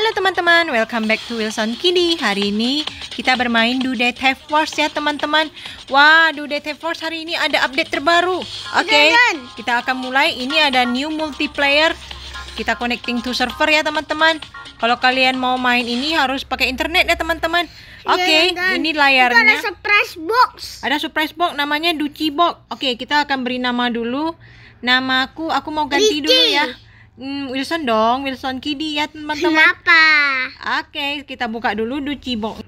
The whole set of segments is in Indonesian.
Halo teman-teman, welcome back to Wilson Kini. Hari ini kita bermain Do They Have ya teman-teman. Wah, Do They Have hari ini ada update terbaru. Oke, okay, iya, kita akan mulai. Ini ada new multiplayer. Kita connecting to server ya teman-teman. Kalau kalian mau main ini harus pakai internet ya teman-teman. Iya, Oke, okay, kan? ini layarnya. Itu ada surprise box. Ada surprise box namanya Duci Box. Oke, okay, kita akan beri nama dulu. Namaku, aku mau ganti Ricky. dulu ya. Hmm, Wilson dong, Wilson Kidi ya teman-teman. Kenapa? Oke, kita buka dulu Duci Box.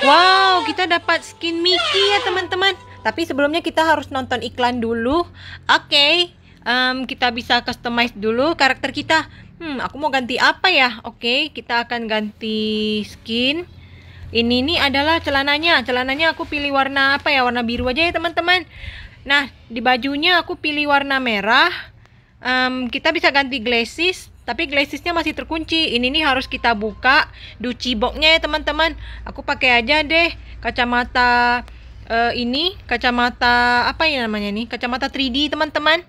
wow, kita dapat skin Mickey ya teman-teman. Tapi sebelumnya kita harus nonton iklan dulu. Oke, um, kita bisa customize dulu karakter kita. Hmm, aku mau ganti apa ya? Oke, kita akan ganti skin. Ini nih adalah celananya. Celananya aku pilih warna apa ya? Warna biru aja ya teman-teman. Nah, di bajunya aku pilih warna merah um, kita bisa ganti glasses tapi glacisnya masih terkunci ini nih harus kita buka duci boxnya ya teman-teman aku pakai aja deh kacamata uh, ini kacamata apa ya namanya nih kacamata 3D teman-teman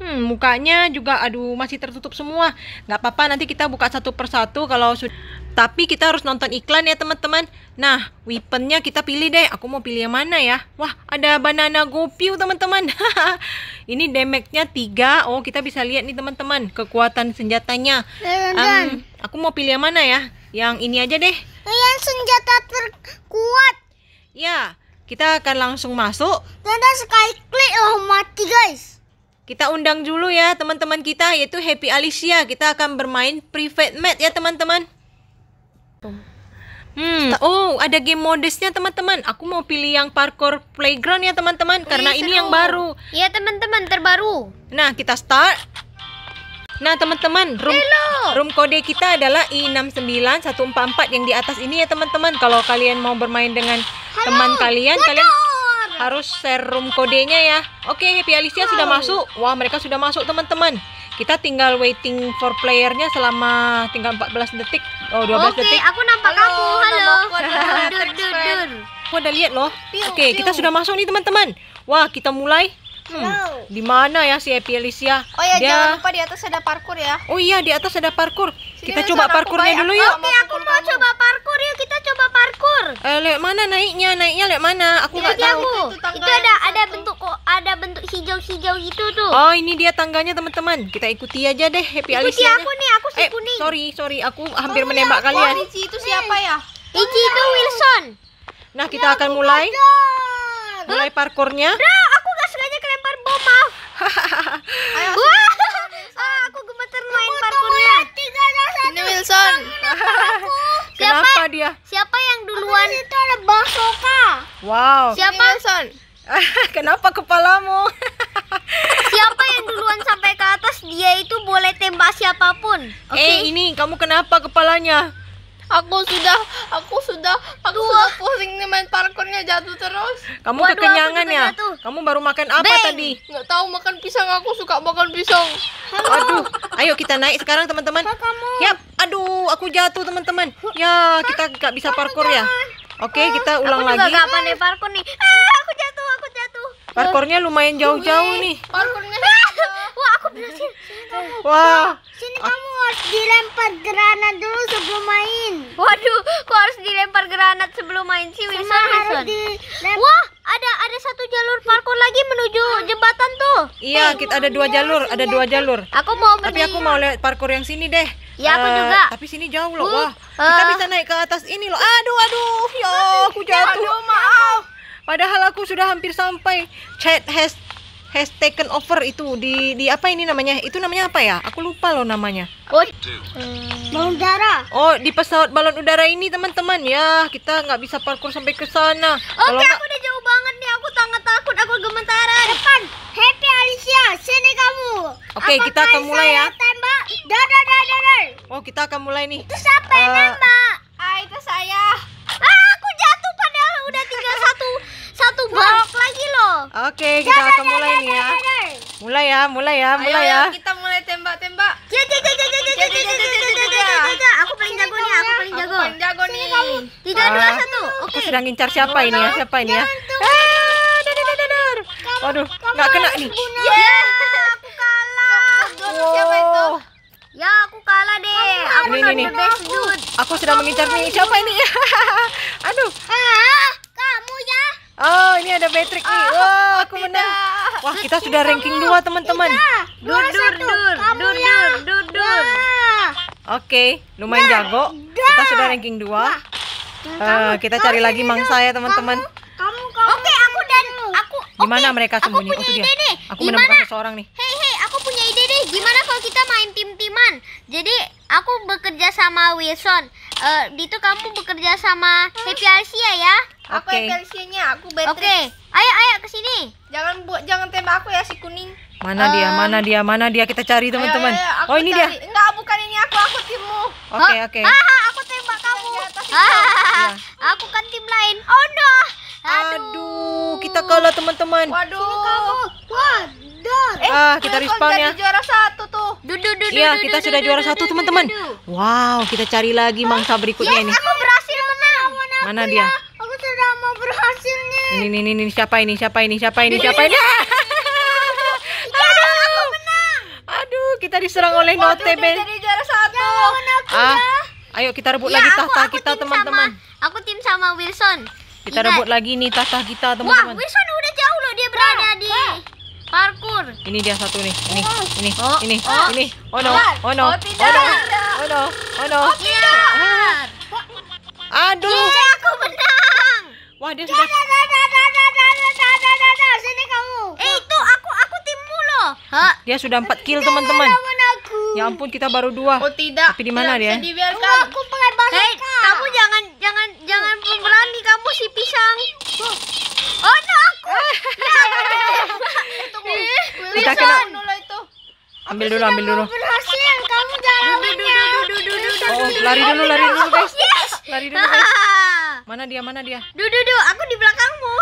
hmm, mukanya juga aduh masih tertutup semua nggak apa-apa nanti kita buka satu persatu kalau sudah tapi kita harus nonton iklan ya teman-teman. Nah, weaponnya kita pilih deh. Aku mau pilih yang mana ya? Wah, ada banana gopiu oh, teman-teman. ini damage-nya 3. Oh, kita bisa lihat nih teman-teman. Kekuatan senjatanya. Um, aku mau pilih yang mana ya? Yang ini aja deh. Yang senjata terkuat. Ya, kita akan langsung masuk. Tanda sekali klik oh mati guys. Kita undang dulu ya teman-teman kita yaitu Happy Alicia. Kita akan bermain private match ya teman-teman. Hmm, oh ada game modesnya teman-teman. Aku mau pilih yang parkour playground ya teman-teman oh, karena iya, seru. ini yang baru. Iya teman-teman terbaru. Nah kita start. Nah teman-teman room, Hello. room kode kita adalah i69144 yang di atas ini ya teman-teman. Kalau kalian mau bermain dengan Halo, teman kalian, kalian harus share room kodenya ya. Oke, Alicia ya wow. sudah masuk. Wah mereka sudah masuk teman-teman kita tinggal waiting for playernya selama tinggal 14 detik oh 12 okay, detik aku nampak halo, kamu halo aku aku udah lihat loh oke okay, kita sudah masuk nih teman-teman wah kita mulai Hmm, wow. di mana ya si Happy Alicia? Oh iya dia... jangan lupa di atas ada parkur ya. Oh iya, di atas ada parkur. Sini kita coba parkurnya dulu yuk. Ya. Oke, aku mau coba parkur yuk. Kita coba parkur. Eh, lihat mana naiknya? Naiknya lihat mana? Aku nggak tahu. itu ada hijau-hijau gitu tuh. Oh, ini dia tangganya, teman-teman. Kita ikuti aja deh Happy Ikuti Alicia. aku nih, aku si eh, kuning. Sorry, sorry, aku hampir oh, menembak ya, kalian. Lici itu siapa ya? Lici itu Wilson. Nah, kita ya, akan mulai. Badan. Mulai parkurnya. Nah, aku gak sengaja kelempar bom, maaf. Ayo. Wah, ah, aku gemeter main parkurnya. Ya, ini Wilson. Kenapa siapa, dia? Siapa yang duluan? Itu ada Bang Soka. Wow. Siapa? Wilson. Kenapa kepalamu? siapa yang duluan sampai ke atas dia itu boleh tembak siapapun. Okay. Eh ini kamu kenapa kepalanya? Aku sudah, aku sudah, aku Dua. sudah pusing nih main parkurnya jatuh terus. Kamu Waduh, kekenyangan ya? Jatuh. Kamu baru makan apa Bang. tadi? Nggak tahu makan pisang. Aku suka makan pisang. Aduh, ayo kita naik sekarang teman-teman. Yap, aduh, aku jatuh teman-teman. Ya, kita nggak bisa parkur ya. Oke, okay, kita ulang aku juga lagi. Aku nih parkur nih. Ah. Parkornya lumayan jauh-jauh nih. Parkornya. Wah, aku berhasil. Sini kamu. Eh, wah. Sini ah. kamu harus dilempar granat dulu sebelum main. Waduh, kok harus dilempar granat sebelum main sih Wilson? Sama harus dilempar. Wah, ada ada satu jalur parkur lagi menuju ah. jembatan tuh. Iya, eh, kita ada dua jalur, ada ya. dua jalur. Aku mau Tapi aku mau lihat parkur yang sini deh. Ya, aku uh, juga. Tapi sini jauh loh. Uh, Wah, kita eh. bisa naik ke atas ini loh. Aduh, aduh. Ya, aku jatuh. Aduh, maaf. Padahal aku sudah hampir sampai. Chat has has taken over itu di di apa ini namanya? Itu namanya apa ya? Aku lupa loh namanya. Oh, balon udara. Oh, di pesawat balon udara ini teman-teman ya kita nggak bisa parkur sampai ke sana. Oke, okay, aku udah jauh banget nih. Aku sangat takut. Aku gemetaran. Depan, Happy Alicia, sini kamu. Oke, okay, kita akan mulai ya. Tembak. Dadar, dadar. Oh, kita akan mulai nih. Itu siapa yang uh, nembak? Oke, okay, kita akan mulai nih ya. Mulai ya, mulai ya, mulai Ayo, ya. Ayo, kita mulai tembak-tembak. Aku paling jago nih, aku paling jago. Paling jago nih. Tiga dua satu. Oke. Aku sedang incar siapa ini ya? Siapa ini ya? Aduh, nggak kena nih. Ya, aku kalah. Siapa itu? Ya, aku kalah deh. Aku ini, ini, Aku sedang mengincar nih. Siapa ini? Aduh. Oh, ini ada Patrick nih. Oh, Wah, aku tidak. menang. Wah, kita sudah ranking 2, teman-teman. Ya. Dur, dur, dur, dur, dur, dur, Oke, lumayan jago. Kita sudah ranking 2. Uh, eh, kita cari lagi mangsa ya, teman-teman. Oke, aku dan aku Gimana mereka sembunyi? Aku punya ide nih. Aku menemukan seseorang nih. Hei, hei, aku punya ide nih. Gimana kalau kita main tim-timan? Jadi aku bekerja sama Wilson. Uh, eh, itu kamu bekerja sama Happy Alicia ya? Aku okay. Happy nya aku Beatrice. Oke. Okay. Ayo ayo ke sini. Jangan buat jangan tembak aku ya si kuning. Mana um, dia? Eh. Mana dia? Mana dia? Kita cari teman-teman. Oh, ini cari. dia. Enggak, bukan ini aku, aku timmu. Oke, okay, oh, oke. Okay. Ah, aku tembak kamu. Ah, aku kan tim lain. Oh no. Aduh, Aduh kita kalah teman-teman. Waduh. Sini kamu. Waduh. Eh, ah, kita eh, respawn ya. juara satu tuh. Du, du, iya, kita sudah juara satu, teman-teman. Wow, kita cari lagi mangsa berikutnya iya, ini. aku berhasil menang. Mana ya. dia? Aku sudah mau berhasil nih. Ini, ini, ini, siapa ini? Siapa ini? Siapa ini? Siapa ini? Iya, iya, Aduh, kita diserang oleh Notebe. Jadi juara satu. Ya, ah, ya. ayo kita rebut lagi tahta kita, teman-teman. Aku tim sama Wilson. Kita rebut lagi nih tahta kita, teman-teman. Wah, Wilson Parkur. Ini dia satu nih. Ini, ini, oh. ini, oh. ini. Oh no, oh no, oh, tidak. oh no, oh no. Oh, tidak. Aduh. Yeay, aku menang. Wah, dia sudah. Sini kamu. Eh, itu aku aku timmu loh. Ha? Dia sudah empat kill, teman-teman. Ya ampun, kita baru dua. Oh, tidak. Tapi di mana dia? Dibiarkan. Aku ambil dulu, ambil dulu. Berhasil, kamu Oh, lari dulu, lari dulu guys. Lari dulu guys. Mana dia, mana dia? Duh, duh, duh, aku di belakangmu.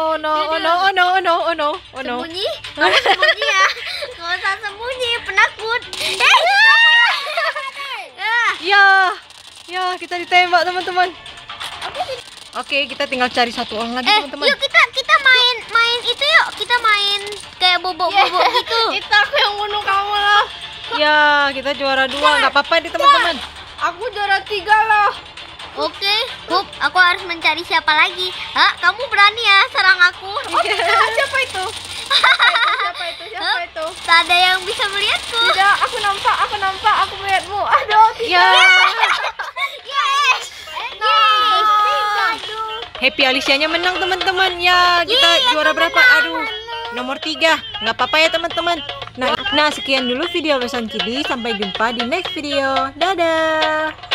Oh no, oh no, oh no, oh no, oh no, oh no. Sembunyi, kamu sembunyi ya. Kau usah sembunyi, penakut. Eh, Ya, ya kita ditembak teman-teman. Oke, kita tinggal cari satu orang lagi eh, teman-teman. Eh, yuk kita kita main main itu yuk, kita main kayak bobok-bobok iya. gitu itu aku yang bunuh kamu loh ya kita juara dua nggak apa-apa di teman-teman aku juara tiga loh oke okay. aku harus mencari siapa lagi Hah, kamu berani ya serang aku oh, siapa itu siapa itu siapa itu tak ada yang bisa melihatku tidak aku nampak aku nampak aku melihatmu aduh ya yes happy Alicia nya menang teman-teman ya kita Yeay, juara berapa menang, aduh nomor 3 nggak apa-apa ya teman-teman nah, nah sekian dulu video pesan Kidi sampai jumpa di next video dadah